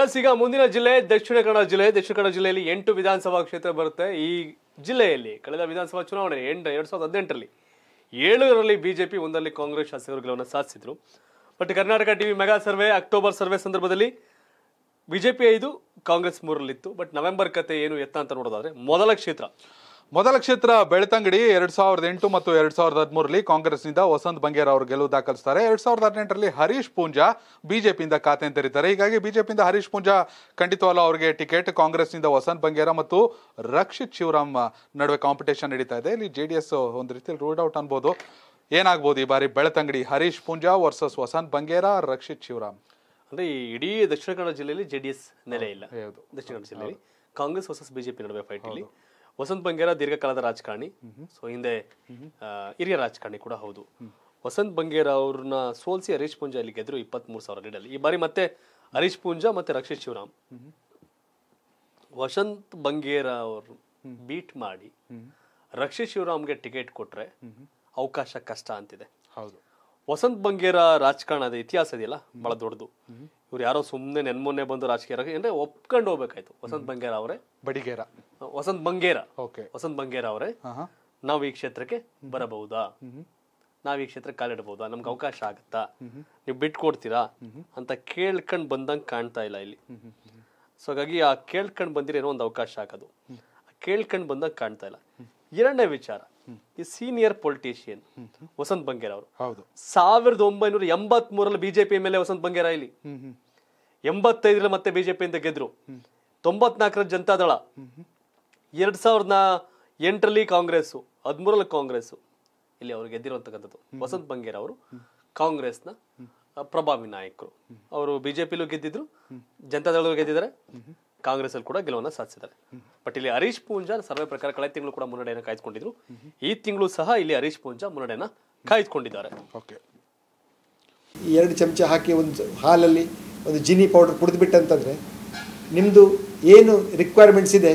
S ಈಗ ಮುಂದಿನ ಜಿಲ್ಲೆ ದಕ್ಷಿಣ ಕನ್ನಡ ಜಿಲ್ಲೆ ದಕ್ಷಿಣ ಕನ್ನಡ ಜಿಲ್ಲೆಯಲ್ಲಿ ಎಂಟು ವಿಧಾನಸಭಾ ಕ್ಷೇತ್ರ ಬರುತ್ತೆ ಈ ಜಿಲ್ಲೆಯಲ್ಲಿ ಕಳೆದ ವಿಧಾನಸಭಾ ಚುನಾವಣೆ ಎಂಟು ಎರಡ್ ಸಾವಿರದ ಹದಿನೆಂಟರಲ್ಲಿ ಏಳರಲ್ಲಿ ಬಿಜೆಪಿ ಒಂದರಲ್ಲಿ ಕಾಂಗ್ರೆಸ್ ಶಾಸಕರು ಗೆಲುವನ್ನು ಸಾಧಿಸಿದ್ರು but Karnataka TV mega survey October survey ಸಂದರ್ಭದಲ್ಲಿ ಬಿಜೆಪಿ ಐದು ಕಾಂಗ್ರೆಸ್ ಮೂರರಲ್ಲಿತ್ತು ಬಟ್ ನವೆಂಬರ್ ಕತೆ ಏನು ಎತ್ತ ಅಂತ ನೋಡೋದಾದ್ರೆ ಮೊದಲ ಕ್ಷೇತ್ರ ಮೊದಲ ಕ್ಷೇತ್ರ ಬೆಳ್ತಂಗಡಿ ಎರಡ್ ಸಾವಿರದ ಎಂಟು ಮತ್ತು ಎರಡ್ ಸಾವಿರದ ಕಾಂಗ್ರೆಸ್ ಕಾಂಗ್ರೆಸ್ನಿಂದ ವಸಂತ್ ಬಂಗೇರ ಅವರು ಗೆಲುವು ದಾಖಲಿಸ್ತಾರೆ ಎರಡ್ ಸಾವಿರದ ಹದಿನೆಂಟರಲ್ಲಿ ಹರೀಶ್ ಪೂಂಜಾ ಬಿಜೆಪಿಯಿಂದ ಖಾತೆ ತೆರೀತಾರೆ ಹೀಗಾಗಿ ಬಿಜೆಪಿಯಿಂದ ಹರೀಶ್ ಪೂಂಜಾ ಖಂಡಿತವಲ್ಲ ಅವರಿಗೆ ಟಿಕೆಟ್ ಕಾಂಗ್ರೆಸ್ನಿಂದ ವಸಂತ್ ಬಂಗೇರ ಮತ್ತು ರಕ್ಷಿತ್ ಶಿವರಾಮ್ ನಡುವೆ ಕಾಂಪಿಟೇಷನ್ ನಡೀತಾ ಇದೆ ಇಲ್ಲಿ ಜೆ ಡಿ ಎಸ್ ಒಂದು ರೀತಿಯಲ್ಲಿ ರೂಲ್ಡ್ ಔಟ್ ಅನ್ಬೋದು ಏನಾಗ್ಬೋದು ಈ ಬಾರಿ ಬೆಳತಂಗಡಿ ಹರೀಶ್ ಪೂಂಜಾ ವರ್ಸಸ್ ವಸಂತ್ ಬಂಗೇರ ರಕ್ಷಿತ್ ಶಿವರಾಮ್ ಅಂದ್ರೆ ಇಡೀ ದಕ್ಷಿಣ ಕನ್ನಡ ಜಿಲ್ಲೆಯಲ್ಲಿ ಜೆ ಡಿ ಎಸ್ ನೆಲೆ ಇಲ್ಲ ದಕ್ಷಿಣ ಕನ್ನಡ ಜಿಲ್ಲೆಯಲ್ಲಿ ಕಾಂಗ್ರೆಸ್ ವರ್ಸಸ್ ಬಿಜೆಪಿ ನಡುವೆ ಫೈಟ್ ಇಲ್ಲಿ ವಸಂತ್ ಬಂಗೇರ ದೀರ್ಘಕಾಲದ ರಾಜಕಾರಣಿ ಸೊ ಹಿಂದೆ ಹಿರಿಯ ರಾಜಕಾರಣಿ ಕೂಡ ಹೌದು ವಸಂತ್ ಬಂಗೇರ ಅವ್ರನ್ನ ಸೋಲ್ಸಿ ಹರೀಶ್ ಪೂಂಜಾ ಇಲ್ಲಿ ಗೆದ್ರು ಇಪ್ಪತ್ತ್ ಮೂರು ಸಾವಿರ ಲೀಡಲ್ಲಿ ಈ ಬಾರಿ ಮತ್ತೆ ಹರೀಶ್ ಪೂಂಜಾ ಮತ್ತೆ ರಕ್ಷಿತ್ ಶಿವರಾಮ್ ವಸಂತ್ ಬಂಗೇರ ಅವರು ಬೀಟ್ ಮಾಡಿ ರಕ್ಷಿತ್ ಶಿವರಾಮ್ಗೆ ಟಿಕೆಟ್ ಕೊಟ್ರೆ ಅವಕಾಶ ಕಷ್ಟ ಅಂತಿದೆ ಹೌದು ವಸಂತ್ ಬಂಗೇರ ರಾಜಕಾರಣದ ಇತಿಹಾಸ ಇದೆಯಲ್ಲ ಬಹಳ ದೊಡ್ಡದು ಇವ್ರು ಯಾರೋ ಸುಮ್ಮನೆ ನೆನ್ಮೊನ್ನೆ ಬಂದು ರಾಜಕೀಯ ಅಂದ್ರೆ ಒಪ್ಕೊಂಡು ಹೋಗ್ಬೇಕಾಯ್ತು ವಸಂತ್ ಬಂಗೇರ ಅವರೇ ಬಡಿಗೇರ ವಸಂತ್ ಬಂಗೇರ ಓಕೆ ವಸಂತ್ ಬಂಗೇರ ಅವರೇ ನಾವು ಈ ಕ್ಷೇತ್ರಕ್ಕೆ ಬರಬಹುದಾ ನಾವು ಈ ಕ್ಷೇತ್ರಕ್ಕೆ ಕಾಲಿಡಬಹುದಾ ನಮ್ಗೆ ಅವಕಾಶ ಆಗುತ್ತಾ ನೀವು ಬಿಟ್ಕೊಡ್ತೀರಾ ಅಂತ ಕೇಳ್ಕೊಂಡು ಬಂದಂಗೆ ಕಾಣ್ತಾ ಇಲ್ಲ ಇಲ್ಲಿ ಸೊ ಹಾಗಾಗಿ ಆ ಕೇಳ್ಕೊಂಡು ಬಂದಿರೋ ಏನೋ ಒಂದು ಅವಕಾಶ ಆಗೋದು ಕೇಳ್ಕೊಂಡು ಬಂದಂಗೆ ಕಾಣ್ತಾ ಇಲ್ಲ ಎರಡನೇ ವಿಚಾರ ಈ ಸೀನಿಯರ್ ಪೊಲಿಟಿಷಿಯನ್ ವಸಂತ್ ಬಂಗೇರ ಅವರು ಹೌದು ಸಾವಿರದ ಒಂಬೈನೂರ ಎಂಬತ್ ಮೂರಲ್ಲಿ ಬಿಜೆಪಿ ಮೇಲೆ ವಸಂತ್ ಬಂಗೇರ ಇಲ್ಲಿ ಎಂಬತ್ತೈದರಲ್ಲಿ ಮತ್ತೆ ಬಿಜೆಪಿಯಿಂದ ಗೆದ್ರು ತೊಂಬತ್ನಾಲ್ಕರ ಜನತಾದಳ ಎರಡ್ ಸಾವಿರದ ಎಂಟರಲ್ಲಿ ಕಾಂಗ್ರೆಸ್ಸು ಹದಿಮೂರಲ್ಲಿ ಕಾಂಗ್ರೆಸ್ಸು ಇಲ್ಲಿ ಅವರು ಗೆದ್ದಿರುವಂತಕ್ಕಂಥದ್ದು ವಸಂತ್ ಬಂಗೇರ್ ಅವರು ಕಾಂಗ್ರೆಸ್ನ ಪ್ರಭಾವಿ ನಾಯಕರು ಅವರು ಬಿಜೆಪಿ ಗೆದ್ದಿದ್ರು ದಳ ಗೆದ್ದಿದ್ದಾರೆ ಕಾಂಗ್ರೆಸ್ ಅಲ್ಲಿ ಕೂಡ ಗೆಲುವನ್ನ ಸಾಧಿಸಿದ್ದಾರೆ ಬಟ್ ಇಲ್ಲಿ ಹರೀಶ್ ಪೂಂಜಾ ಸರ್ವೆ ಪ್ರಕಾರ ಕಳೆದ ತಿಂಗಳು ಕೂಡ ಮುನ್ನಡೆಯನ್ನು ಕಾಯ್ದುಕೊಂಡಿದ್ರು ಈ ತಿಂಗಳು ಸಹ ಇಲ್ಲಿ ಹರೀಶ್ ಪೂಂಜಾ ಮುನ್ನಡೆಯನ್ನ ಕಾಯ್ದುಕೊಂಡಿದ್ದಾರೆ ಎರಡು ಚಮಚ ಹಾಕಿ ಒಂದು ಹಾಲಲ್ಲಿ ಒಂದು ಜಿನಿ ಪೌಡರ್ ಕುಡಿದ್ಬಿಟ್ಟಂತಂದ್ರೆ ನಿಮ್ಮದು ಏನು ರಿಕ್ವೈರ್ಮೆಂಟ್ಸ್ ಇದೆ